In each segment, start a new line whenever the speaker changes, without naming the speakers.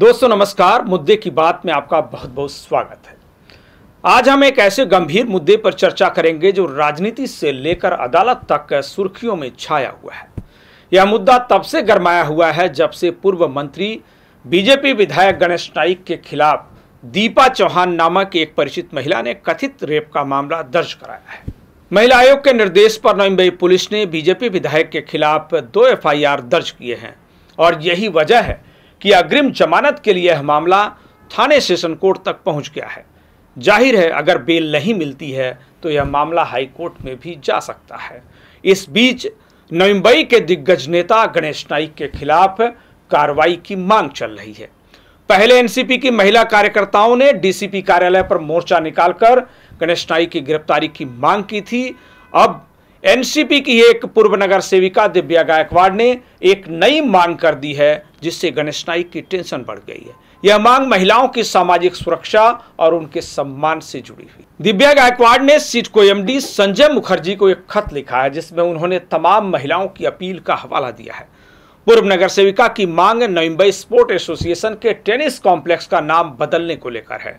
दोस्तों नमस्कार मुद्दे की बात में आपका बहुत बहुत स्वागत है आज हम एक ऐसे गंभीर मुद्दे पर चर्चा करेंगे जो राजनीति से लेकर अदालत तक सुर्खियों में छाया हुआ है यह मुद्दा तब से गरमाया हुआ है जब से पूर्व मंत्री बीजेपी विधायक गणेश नाइक के खिलाफ दीपा चौहान नामक एक परिचित महिला ने कथित रेप का मामला दर्ज कराया है महिला आयोग के निर्देश पर नवीम्बई पुलिस ने बीजेपी विधायक के खिलाफ दो एफआईआर दर्ज किए हैं और यही वजह है कि अग्रिम जमानत के लिए यह मामला थाने सेशन कोर्ट तक पहुंच गया है जाहिर है अगर बेल नहीं मिलती है तो यह मामला हाई कोर्ट में भी जा सकता है इस बीच नवम्बई के दिग्गज नेता गणेश नाइक के खिलाफ कार्रवाई की मांग चल रही है पहले एनसीपी की महिला कार्यकर्ताओं ने डीसीपी कार्यालय पर मोर्चा निकालकर गणेश नाई की गिरफ्तारी की मांग की थी अब एनसीपी की एक पूर्व नगर सेविका दिव्या गायकवाड़ ने एक नई मांग कर दी है जिससे गणेश नाई की टेंशन बढ़ गई है यह मांग महिलाओं की सामाजिक सुरक्षा और उनके सम्मान से जुड़ी हुई दिव्या गायकवाड़ ने सीट को एमडी संजय मुखर्जी को एक खत लिखा है जिसमें उन्होंने तमाम महिलाओं की अपील का हवाला दिया है पूर्व नगर सेविका की मांग नवम्बई स्पोर्ट एसोसिएशन के टेनिस कॉम्प्लेक्स का नाम बदलने को लेकर है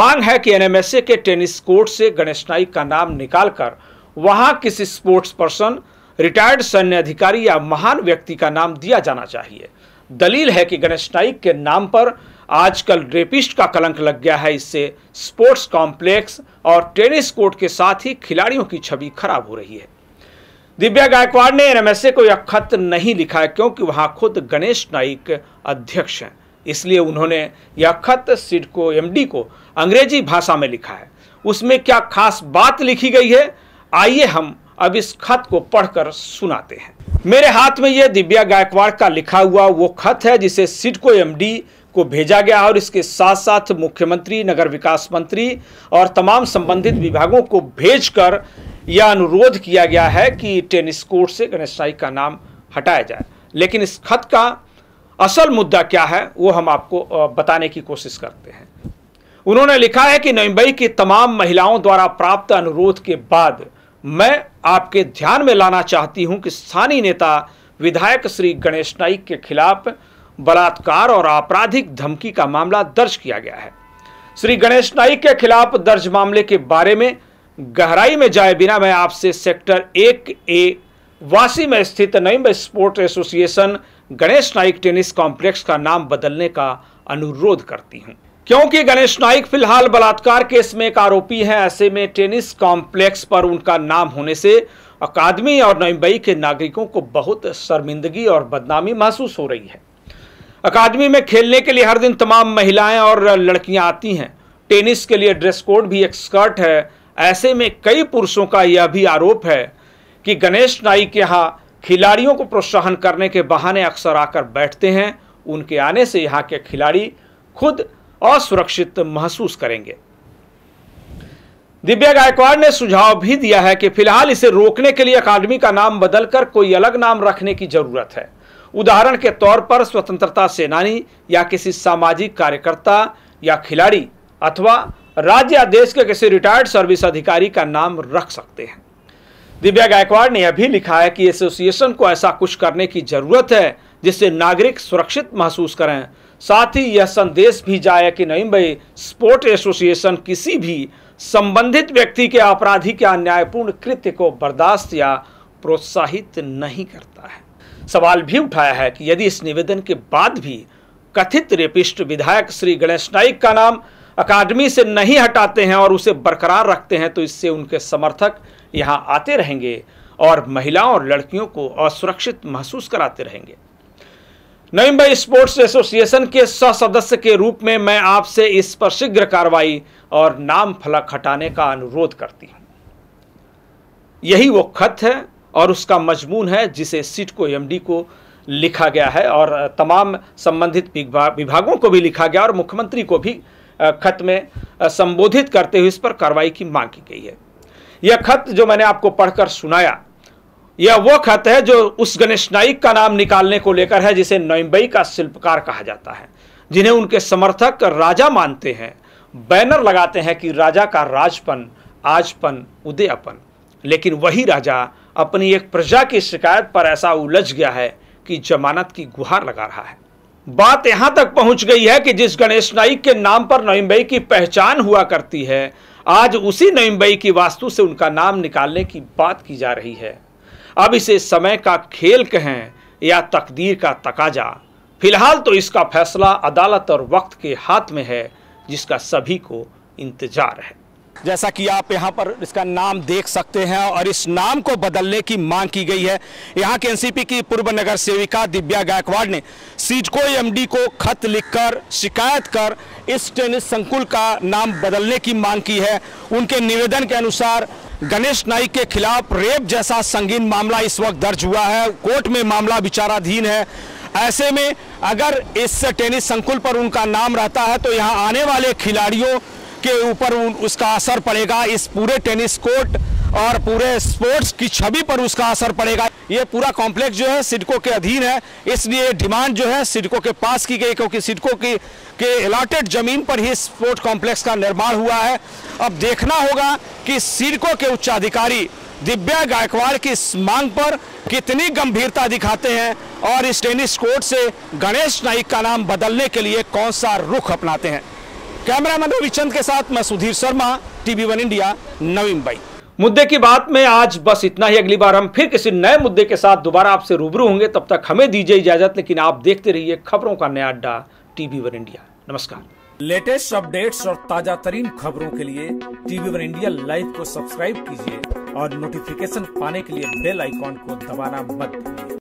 मांग है कि एनएमएसए के टेनिस कोर्ट से गणेश नाई का नाम निकालकर वहां किसी स्पोर्ट्स पर्सन रिटायर्ड सैन्य अधिकारी या महान व्यक्ति का नाम दिया जाना चाहिए दलील है कि गणेश नाइक के नाम पर आजकल रेपिस्ट का कलंक लग गया है इससे स्पोर्ट्स कॉम्प्लेक्स और टेनिस कोर्ट के साथ ही खिलाड़ियों की छवि खराब हो रही है दिव्या गायकवाड़ ने एनएमएसए को यह खत नहीं लिखा है क्योंकि वहां खुद गणेश नाइक अध्यक्ष हैं इसलिए उन्होंने यह खत सिडको एमडी को अंग्रेजी भाषा में लिखा है उसमें क्या खास बात लिखी गई है आइए हम अब इस खत को पढ़कर सुनाते हैं मेरे हाथ में यह दिव्या गायकवाड़ का लिखा हुआ वो खत है जिसे सिडको एमडी को भेजा गया और इसके साथ साथ मुख्यमंत्री नगर विकास मंत्री और तमाम संबंधित विभागों को भेजकर यह अनुरोध किया गया है कि टेनिस कोर्ट से गणेशाई का नाम हटाया जाए लेकिन इस खत का असल मुद्दा क्या है वो हम आपको बताने की कोशिश करते हैं उन्होंने लिखा है कि मुंबई की तमाम महिलाओं द्वारा प्राप्त अनुरोध के बाद मैं आपके ध्यान में लाना चाहती हूं कि स्थानीय नेता विधायक श्री गणेश नाइक के खिलाफ बलात्कार और आपराधिक धमकी का मामला दर्ज किया गया है श्री गणेश नाइक के खिलाफ दर्ज मामले के बारे में गहराई में जाए बिना मैं आपसे सेक्टर एक ए वासी में स्थित नईम sport association Ganesh Naik tennis complex का नाम बदलने का अनुरोध करती हूँ क्योंकि गणेश नाइक फिलहाल बलात्कार केस में एक आरोपी हैं ऐसे में टेनिस कॉम्प्लेक्स पर उनका नाम होने से अकादमी और मुंबई के नागरिकों को बहुत शर्मिंदगी और बदनामी महसूस हो रही है अकादमी में खेलने के लिए हर दिन तमाम महिलाएं और लड़कियां आती हैं टेनिस के लिए ड्रेस कोड भी एक स्कर्ट है ऐसे में कई पुरुषों का यह भी आरोप है कि गणेश नाइक यहाँ खिलाड़ियों को प्रोत्साहन करने के बहाने अक्सर आकर बैठते हैं उनके आने से यहाँ के खिलाड़ी खुद असुरक्षित महसूस करेंगे दिव्या गायकवाड़ ने सुझाव भी दिया है कि फिलहाल इसे रोकने के लिए अकादमी का नाम बदलकर कोई अलग नाम रखने की जरूरत है उदाहरण के तौर पर स्वतंत्रता सेनानी या किसी सामाजिक कार्यकर्ता या खिलाड़ी अथवा राज्य या देश के किसी रिटायर्ड सर्विस अधिकारी का नाम रख सकते हैं दिव्या गायकवाड़ ने यह भी लिखा है कि एसोसिएशन को ऐसा कुछ करने की जरूरत है जिससे नागरिक सुरक्षित महसूस करें साथ ही यह संदेश भी जाए कि नहीं भाई स्पोर्ट एसोसिएशन किसी भी संबंधित व्यक्ति के अपराधी के अन्यायपूर्ण कृत्य को बर्दाश्त या प्रोत्साहित नहीं करता है सवाल भी उठाया है कि यदि इस निवेदन के बाद भी कथित रेपिस्ट विधायक श्री गणेश नाइक का नाम अकादमी से नहीं हटाते हैं और उसे बरकरार रखते हैं तो इससे उनके समर्थक यहाँ आते रहेंगे और महिलाओं और लड़कियों को असुरक्षित महसूस कराते रहेंगे नवी मुंबई स्पोर्ट्स एसोसिएशन के सह सदस्य के रूप में मैं आपसे इस पर शीघ्र कार्रवाई और नाम फलक हटाने का अनुरोध करती हूं यही वो खत है और उसका मजमून है जिसे सीट को एमडी को लिखा गया है और तमाम संबंधित विभागों को भी लिखा गया और मुख्यमंत्री को भी खत में संबोधित करते हुए इस पर कार्रवाई की मांग की गई है यह खत जो मैंने आपको पढ़कर सुनाया यह वो खत है जो उस गणेश नाइक का नाम निकालने को लेकर है जिसे नोइंबई का शिल्पकार कहा जाता है जिन्हें उनके समर्थक राजा मानते हैं बैनर लगाते हैं कि राजा का राजपन आजपन उदयपन लेकिन वही राजा अपनी एक प्रजा की शिकायत पर ऐसा उलझ गया है कि जमानत की गुहार लगा रहा है बात यहां तक पहुंच गई है कि जिस गणेश नाइक के नाम पर नोइंबई की पहचान हुआ करती है आज उसी नोइंबई की वास्तु से उनका नाम निकालने की बात की जा रही है अब इसे समय का खेल कहें या तकदीर का तकाजा फिलहाल तो इसका फैसला अदालत और वक्त के हाथ में है जिसका सभी को इंतजार है जैसा कि आप यहां पर इसका नाम देख सकते हैं और इस नाम को बदलने की मांग की गई है यहां के एनसीपी की पूर्व नगर सेविका दिव्या गायकवाड़ ने सीडको एमडी को खत लिखकर शिकायत कर इस टेनिस संकुल का नाम बदलने की मांग की है उनके निवेदन के अनुसार गणेश नाइक के खिलाफ रेप जैसा संगीन मामला इस वक्त दर्ज हुआ है कोर्ट में मामला विचाराधीन है ऐसे में अगर इस टेनिस संकुल पर उनका नाम रहता है तो यहाँ आने वाले खिलाड़ियों के ऊपर उसका असर पड़ेगा इस पूरे टेनिस कोर्ट और पूरे स्पोर्ट्स की छवि पर उसका असर पड़ेगा ये पूरा कॉम्प्लेक्स जो है सिडको के अधीन है इसलिए डिमांड जो है सिडको के पास की गई क्योंकि सिडको की के अलॉटेड जमीन पर ही स्पोर्ट कॉम्प्लेक्स का निर्माण हुआ है अब देखना होगा कि सिडको के उच्चाधिकारी दिव्या गायकवाड़ की इस मांग पर कितनी गंभीरता दिखाते हैं और इस टेनिस कोर्ट से गणेश नाइक का नाम बदलने के लिए कौन सा रुख अपनाते हैं कैमरामैन रविचंद के साथ मैं Sudhir Sharma TV one India Navi Mumbai मुद्दे की बात में आज बस इतना ही अगली बार हम फिर किसी नए मुद्दे के साथ दोबारा आपसे रूबरू होंगे तब तक हमें दीजिए इजाजत लेकिन आप देखते रहिए खबरों का नया अड्डा टीवी वन इंडिया नमस्कार लेटेस्ट अपडेट्स और ताजा तरीन खबरों के लिए टीवी वन इंडिया लाइव को सब्सक्राइब कीजिए और नोटिफिकेशन पाने के लिए बेल आइकॉन को दबाना मत भूलिए